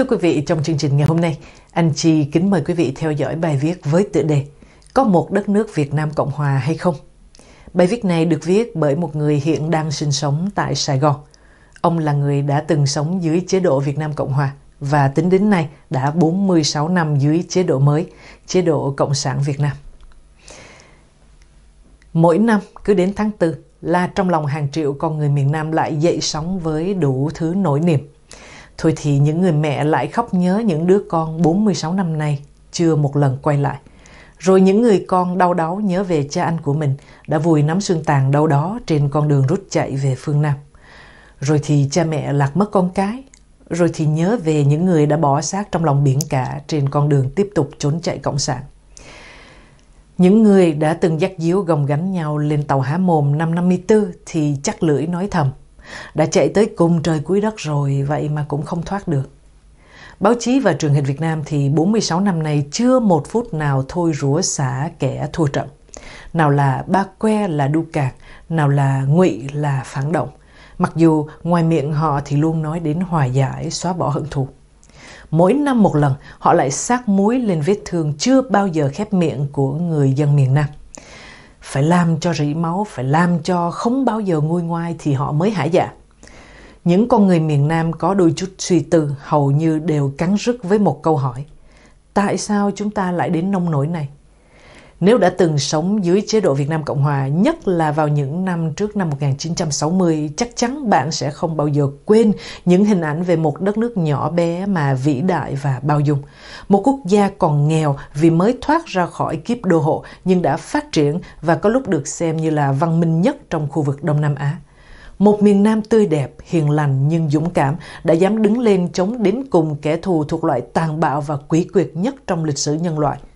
Thưa quý vị, trong chương trình ngày hôm nay, anh Chi kính mời quý vị theo dõi bài viết với tựa đề Có một đất nước Việt Nam Cộng Hòa hay không? Bài viết này được viết bởi một người hiện đang sinh sống tại Sài Gòn. Ông là người đã từng sống dưới chế độ Việt Nam Cộng Hòa và tính đến nay đã 46 năm dưới chế độ mới, chế độ Cộng sản Việt Nam. Mỗi năm cứ đến tháng 4 là trong lòng hàng triệu con người miền Nam lại dậy sóng với đủ thứ nỗi niềm – Thôi thì những người mẹ lại khóc nhớ những đứa con 46 năm nay chưa một lần quay lại. Rồi những người con đau đáu nhớ về cha anh của mình đã vùi nắm xương tàn đâu đó trên con đường rút chạy về phương Nam. Rồi thì cha mẹ lạc mất con cái, rồi thì nhớ về những người đã bỏ xác trong lòng biển cả trên con đường tiếp tục trốn chạy cộng sản. Những người đã từng dắt díu gồng gánh nhau lên tàu há mồm năm 54 thì chắc lưỡi nói thầm đã chạy tới cùng trời cuối đất rồi vậy mà cũng không thoát được. Báo chí và truyền hình Việt Nam thì 46 năm nay chưa một phút nào thôi rủa xả kẻ thua trận. Nào là ba que là đu cạc, nào là ngụy là phản động. Mặc dù ngoài miệng họ thì luôn nói đến hòa giải, xóa bỏ hận thù. Mỗi năm một lần, họ lại sát muối lên vết thương chưa bao giờ khép miệng của người dân miền Nam phải làm cho rỉ máu phải làm cho không bao giờ nguôi ngoai thì họ mới hả dạ những con người miền nam có đôi chút suy tư hầu như đều cắn rứt với một câu hỏi tại sao chúng ta lại đến nông nỗi này nếu đã từng sống dưới chế độ Việt Nam Cộng Hòa, nhất là vào những năm trước năm 1960, chắc chắn bạn sẽ không bao giờ quên những hình ảnh về một đất nước nhỏ bé mà vĩ đại và bao dung. Một quốc gia còn nghèo vì mới thoát ra khỏi kiếp đô hộ nhưng đã phát triển và có lúc được xem như là văn minh nhất trong khu vực Đông Nam Á. Một miền Nam tươi đẹp, hiền lành nhưng dũng cảm đã dám đứng lên chống đến cùng kẻ thù thuộc loại tàn bạo và quỷ quyệt nhất trong lịch sử nhân loại –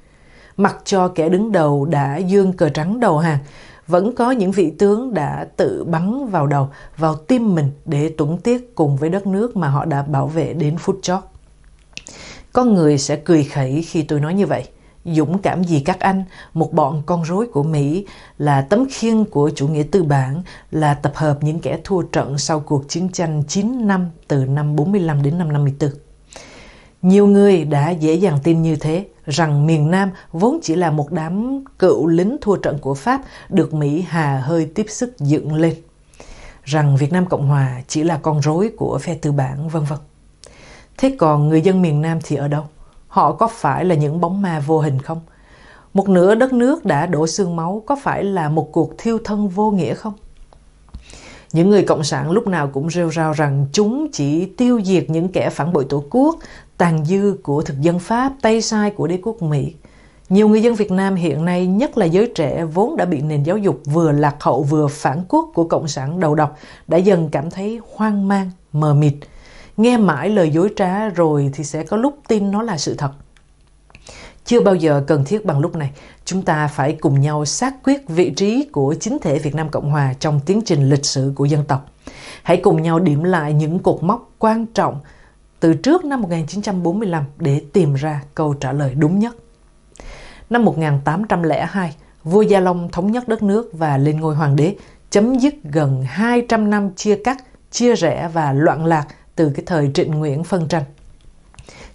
mặc cho kẻ đứng đầu đã dương cờ trắng đầu hàng, vẫn có những vị tướng đã tự bắn vào đầu, vào tim mình để tuẫn tiếc cùng với đất nước mà họ đã bảo vệ đến phút chót. Có người sẽ cười khẩy khi tôi nói như vậy. Dũng cảm gì các anh, một bọn con rối của Mỹ, là tấm khiên của chủ nghĩa tư bản, là tập hợp những kẻ thua trận sau cuộc chiến tranh 9 năm từ năm 45 đến năm 54. Nhiều người đã dễ dàng tin như thế, rằng miền Nam vốn chỉ là một đám cựu lính thua trận của Pháp được Mỹ hà hơi tiếp sức dựng lên. Rằng Việt Nam Cộng Hòa chỉ là con rối của phe tư bản vân vân. Thế còn người dân miền Nam thì ở đâu? Họ có phải là những bóng ma vô hình không? Một nửa đất nước đã đổ xương máu có phải là một cuộc thiêu thân vô nghĩa không? Những người cộng sản lúc nào cũng rêu rao rằng chúng chỉ tiêu diệt những kẻ phản bội tổ quốc, tàn dư của thực dân Pháp, tay sai của đế quốc Mỹ. Nhiều người dân Việt Nam hiện nay, nhất là giới trẻ vốn đã bị nền giáo dục vừa lạc hậu vừa phản quốc của Cộng sản đầu độc, đã dần cảm thấy hoang mang, mờ mịt. Nghe mãi lời dối trá rồi thì sẽ có lúc tin nó là sự thật. Chưa bao giờ cần thiết bằng lúc này, chúng ta phải cùng nhau xác quyết vị trí của chính thể Việt Nam Cộng Hòa trong tiến trình lịch sử của dân tộc. Hãy cùng nhau điểm lại những cột mốc quan trọng từ trước năm 1945 để tìm ra câu trả lời đúng nhất. Năm 1802, vua Gia Long thống nhất đất nước và lên ngôi hoàng đế, chấm dứt gần 200 năm chia cắt, chia rẽ và loạn lạc từ cái thời Trịnh Nguyễn phân tranh.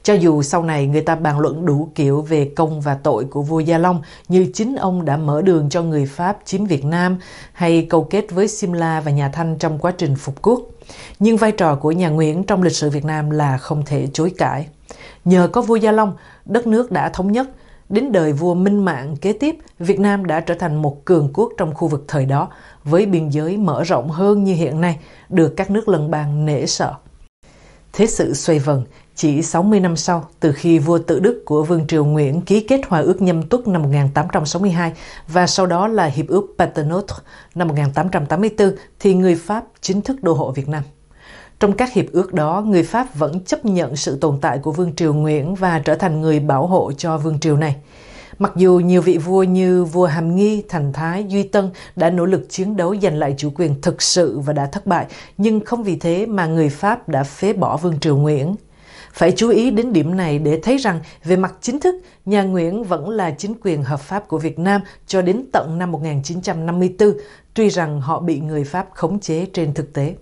Cho dù sau này người ta bàn luận đủ kiểu về công và tội của vua Gia Long như chính ông đã mở đường cho người Pháp chiếm Việt Nam hay câu kết với Simla và nhà Thanh trong quá trình phục quốc, nhưng vai trò của nhà Nguyễn trong lịch sử Việt Nam là không thể chối cãi. Nhờ có vua Gia Long, đất nước đã thống nhất, Đến đời vua Minh Mạng kế tiếp, Việt Nam đã trở thành một cường quốc trong khu vực thời đó, với biên giới mở rộng hơn như hiện nay, được các nước lân bang nể sợ. Thế sự xoay vần, chỉ 60 năm sau, từ khi vua tự Đức của Vương Triều Nguyễn ký kết hòa ước nhâm tuất năm 1862 và sau đó là hiệp ước Paternotte năm 1884, thì người Pháp chính thức đô hộ Việt Nam. Trong các hiệp ước đó, người Pháp vẫn chấp nhận sự tồn tại của Vương Triều Nguyễn và trở thành người bảo hộ cho Vương Triều này. Mặc dù nhiều vị vua như vua Hàm Nghi, Thành Thái, Duy Tân đã nỗ lực chiến đấu giành lại chủ quyền thực sự và đã thất bại, nhưng không vì thế mà người Pháp đã phế bỏ Vương Triều Nguyễn phải chú ý đến điểm này để thấy rằng về mặt chính thức, nhà Nguyễn vẫn là chính quyền hợp pháp của Việt Nam cho đến tận năm 1954, tuy rằng họ bị người Pháp khống chế trên thực tế.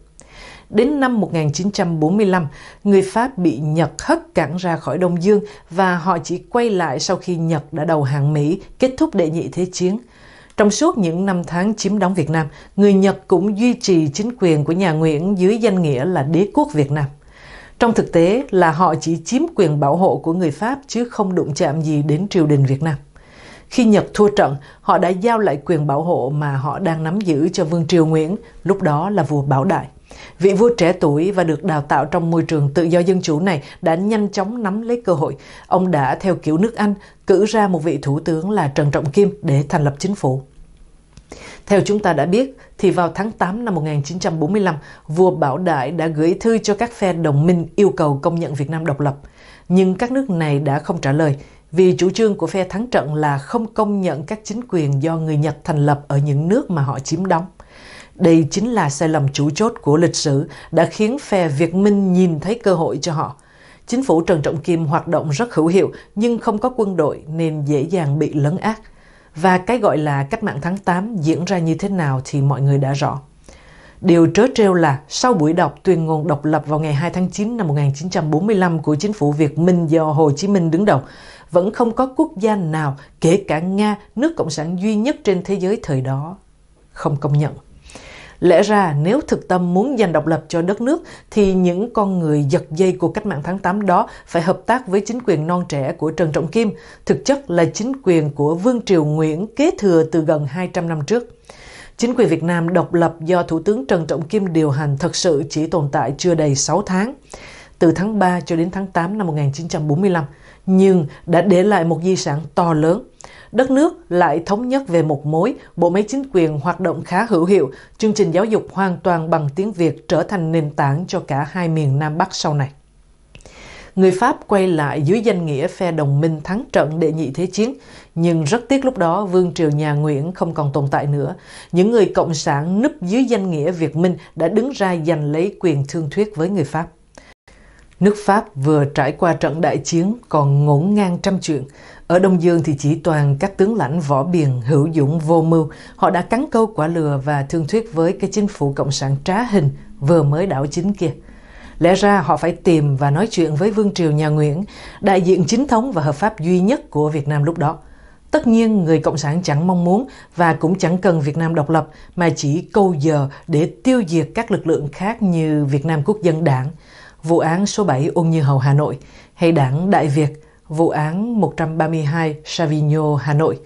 Đến năm 1945, người Pháp bị Nhật hất cản ra khỏi Đông Dương và họ chỉ quay lại sau khi Nhật đã đầu hàng Mỹ, kết thúc đệ nhị thế chiến. Trong suốt những năm tháng chiếm đóng Việt Nam, người Nhật cũng duy trì chính quyền của nhà Nguyễn dưới danh nghĩa là đế quốc Việt Nam. Trong thực tế là họ chỉ chiếm quyền bảo hộ của người Pháp chứ không đụng chạm gì đến triều đình Việt Nam. Khi Nhật thua trận, họ đã giao lại quyền bảo hộ mà họ đang nắm giữ cho Vương Triều Nguyễn, lúc đó là vua Bảo Đại. Vị vua trẻ tuổi và được đào tạo trong môi trường tự do dân chủ này đã nhanh chóng nắm lấy cơ hội. Ông đã theo kiểu nước Anh cử ra một vị thủ tướng là Trần Trọng Kim để thành lập chính phủ. Theo chúng ta đã biết, thì vào tháng 8 năm 1945, vua Bảo Đại đã gửi thư cho các phe đồng minh yêu cầu công nhận Việt Nam độc lập. Nhưng các nước này đã không trả lời, vì chủ trương của phe thắng trận là không công nhận các chính quyền do người Nhật thành lập ở những nước mà họ chiếm đóng. Đây chính là sai lầm chủ chốt của lịch sử đã khiến phe Việt Minh nhìn thấy cơ hội cho họ. Chính phủ Trần Trọng Kim hoạt động rất hữu hiệu nhưng không có quân đội nên dễ dàng bị lấn át và cái gọi là cách mạng tháng 8 diễn ra như thế nào thì mọi người đã rõ. Điều trớ trêu là sau buổi đọc tuyên ngôn độc lập vào ngày 2 tháng 9 năm 1945 của chính phủ Việt Minh do Hồ Chí Minh đứng đầu, vẫn không có quốc gia nào, kể cả Nga, nước Cộng sản duy nhất trên thế giới thời đó, không công nhận. Lẽ ra nếu thực tâm muốn giành độc lập cho đất nước thì những con người giật dây của cách mạng tháng 8 đó phải hợp tác với chính quyền non trẻ của Trần Trọng Kim, thực chất là chính quyền của Vương Triều Nguyễn kế thừa từ gần 200 năm trước. Chính quyền Việt Nam độc lập do Thủ tướng Trần Trọng Kim điều hành thật sự chỉ tồn tại chưa đầy 6 tháng, từ tháng 3 cho đến tháng 8 năm 1945, nhưng đã để lại một di sản to lớn – đất nước lại thống nhất về một mối, bộ máy chính quyền hoạt động khá hữu hiệu, chương trình giáo dục hoàn toàn bằng tiếng Việt trở thành nền tảng cho cả hai miền Nam Bắc sau này. Người Pháp quay lại dưới danh nghĩa phe đồng minh thắng trận đệ nhị thế chiến, nhưng rất tiếc lúc đó vương triều nhà Nguyễn không còn tồn tại nữa. Những người cộng sản núp dưới danh nghĩa Việt Minh đã đứng ra giành lấy quyền thương thuyết với người Pháp. Nước Pháp vừa trải qua trận đại chiến còn ngổn ngang trăm chuyện. Ở Đông Dương thì chỉ toàn các tướng lãnh võ biền, hữu dụng, vô mưu. Họ đã cắn câu quả lừa và thương thuyết với cái chính phủ cộng sản trá hình vừa mới đảo chính kia. Lẽ ra họ phải tìm và nói chuyện với Vương Triều nhà Nguyễn, đại diện chính thống và hợp pháp duy nhất của Việt Nam lúc đó. Tất nhiên người Cộng sản chẳng mong muốn và cũng chẳng cần Việt Nam độc lập mà chỉ câu giờ để tiêu diệt các lực lượng khác như Việt Nam Quốc dân đảng – vụ án số 7 Ung Như Hầu Hà Nội, hay đảng Đại Việt, vụ án 132 Savigno Hà Nội,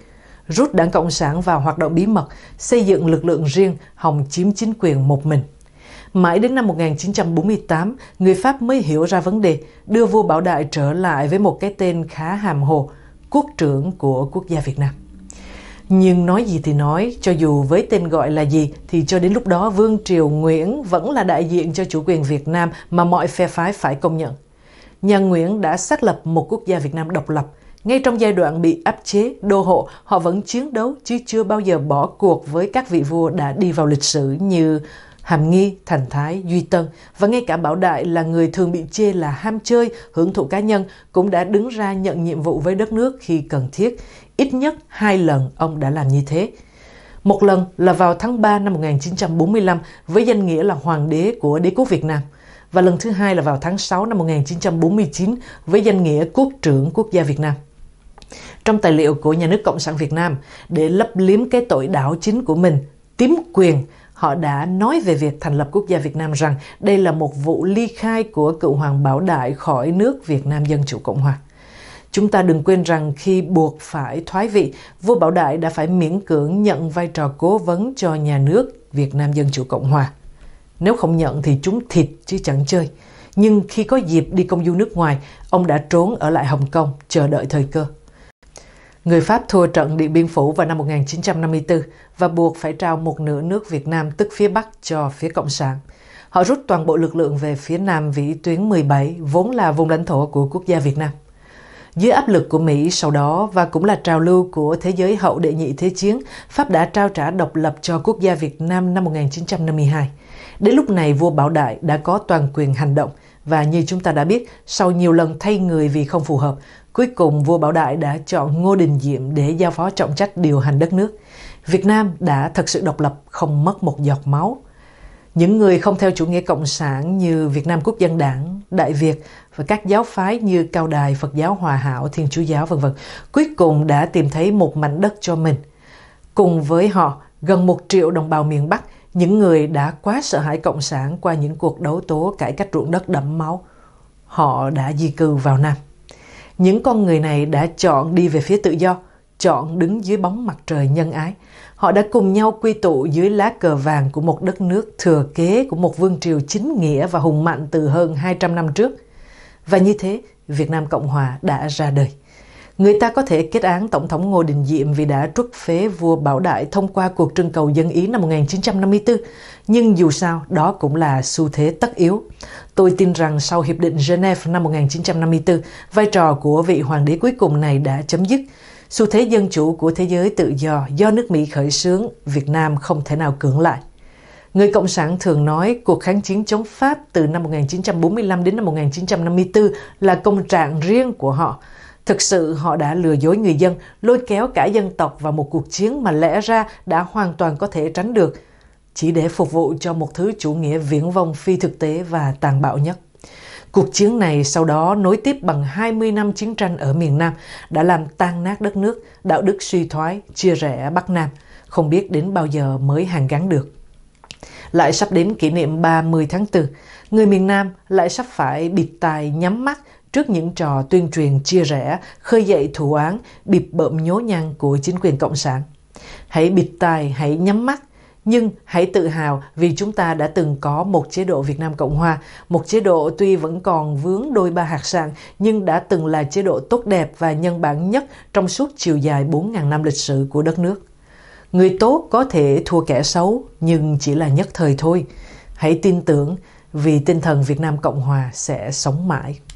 rút đảng Cộng sản vào hoạt động bí mật, xây dựng lực lượng riêng, hòng chiếm chính quyền một mình. Mãi đến năm 1948, người Pháp mới hiểu ra vấn đề, đưa vua Bảo Đại trở lại với một cái tên khá hàm hồ, quốc trưởng của quốc gia Việt Nam. Nhưng nói gì thì nói, cho dù với tên gọi là gì, thì cho đến lúc đó Vương Triều Nguyễn vẫn là đại diện cho chủ quyền Việt Nam mà mọi phe phái phải công nhận. Nhà Nguyễn đã xác lập một quốc gia Việt Nam độc lập. Ngay trong giai đoạn bị áp chế, đô hộ, họ vẫn chiến đấu chứ chưa bao giờ bỏ cuộc với các vị vua đã đi vào lịch sử như Hàm Nghi, Thành Thái, Duy Tân và ngay cả Bảo Đại là người thường bị chê là ham chơi, hưởng thụ cá nhân cũng đã đứng ra nhận nhiệm vụ với đất nước khi cần thiết. Ít nhất hai lần ông đã làm như thế. Một lần là vào tháng 3 năm 1945 với danh nghĩa là hoàng đế của đế quốc Việt Nam và lần thứ hai là vào tháng 6 năm 1949 với danh nghĩa quốc trưởng quốc gia Việt Nam. Trong tài liệu của nhà nước Cộng sản Việt Nam, để lấp liếm cái tội đảo chính của mình, tiếm quyền, họ đã nói về việc thành lập quốc gia Việt Nam rằng đây là một vụ ly khai của cựu hoàng Bảo Đại khỏi nước Việt Nam Dân Chủ Cộng Hòa. Chúng ta đừng quên rằng khi buộc phải thoái vị, vua Bảo Đại đã phải miễn cưỡng nhận vai trò cố vấn cho nhà nước Việt Nam Dân Chủ Cộng Hòa. Nếu không nhận thì chúng thịt chứ chẳng chơi. Nhưng khi có dịp đi công du nước ngoài, ông đã trốn ở lại Hồng Kông chờ đợi thời cơ. Người Pháp thua trận Điện Biên Phủ vào năm 1954 và buộc phải trao một nửa nước Việt Nam tức phía Bắc cho phía Cộng sản. Họ rút toàn bộ lực lượng về phía Nam vĩ tuyến 17, vốn là vùng lãnh thổ của quốc gia Việt Nam. Dưới áp lực của Mỹ sau đó và cũng là trào lưu của thế giới hậu đệ nhị thế chiến, Pháp đã trao trả độc lập cho quốc gia Việt Nam năm 1952. Đến lúc này, vua Bảo Đại đã có toàn quyền hành động và như chúng ta đã biết, sau nhiều lần thay người vì không phù hợp, cuối cùng vua Bảo Đại đã chọn Ngô Đình Diệm để giao phó trọng trách điều hành đất nước. Việt Nam đã thật sự độc lập, không mất một giọt máu. Những người không theo chủ nghĩa cộng sản như Việt Nam Quốc dân đảng, Đại Việt và các giáo phái như Cao Đài, Phật giáo Hòa Hảo, Thiên Chúa giáo vân vân, cuối cùng đã tìm thấy một mảnh đất cho mình. Cùng với họ, gần một triệu đồng bào miền Bắc, những người đã quá sợ hãi cộng sản qua những cuộc đấu tố cải cách ruộng đất đẫm máu, họ đã di cư vào Nam. Những con người này đã chọn đi về phía tự do, chọn đứng dưới bóng mặt trời nhân ái. Họ đã cùng nhau quy tụ dưới lá cờ vàng của một đất nước thừa kế của một vương triều chính nghĩa và hùng mạnh từ hơn 200 năm trước – và như thế, Việt Nam Cộng Hòa đã ra đời. Người ta có thể kết án Tổng thống Ngô Đình Diệm vì đã truất phế vua Bảo Đại thông qua cuộc trưng cầu dân Ý năm 1954, nhưng dù sao đó cũng là xu thế tất yếu. Tôi tin rằng sau Hiệp định Geneva năm 1954, vai trò của vị hoàng đế cuối cùng này đã chấm dứt. Xu thế dân chủ của thế giới tự do do nước Mỹ khởi xướng, Việt Nam không thể nào cưỡng lại. Người Cộng sản thường nói cuộc kháng chiến chống Pháp từ năm 1945 đến năm 1954 là công trạng riêng của họ. Thực sự họ đã lừa dối người dân, lôi kéo cả dân tộc vào một cuộc chiến mà lẽ ra đã hoàn toàn có thể tránh được, chỉ để phục vụ cho một thứ chủ nghĩa viễn vong phi thực tế và tàn bạo nhất. Cuộc chiến này sau đó nối tiếp bằng 20 năm chiến tranh ở miền Nam đã làm tan nát đất nước, đạo đức suy thoái, chia rẽ Bắc Nam, không biết đến bao giờ mới hàn gắn được lại sắp đến kỷ niệm 30 tháng 4, người miền Nam lại sắp phải bịt tai nhắm mắt trước những trò tuyên truyền chia rẽ, khơi dậy thù án, bịp bợm nhố nhăng của chính quyền Cộng sản. Hãy bịt tai hãy nhắm mắt, nhưng hãy tự hào vì chúng ta đã từng có một chế độ Việt Nam Cộng Hòa, một chế độ tuy vẫn còn vướng đôi ba hạt sạn nhưng đã từng là chế độ tốt đẹp và nhân bản nhất trong suốt chiều dài 4.000 năm lịch sử của đất nước. Người tốt có thể thua kẻ xấu nhưng chỉ là nhất thời thôi. Hãy tin tưởng vì tinh thần Việt Nam Cộng Hòa sẽ sống mãi.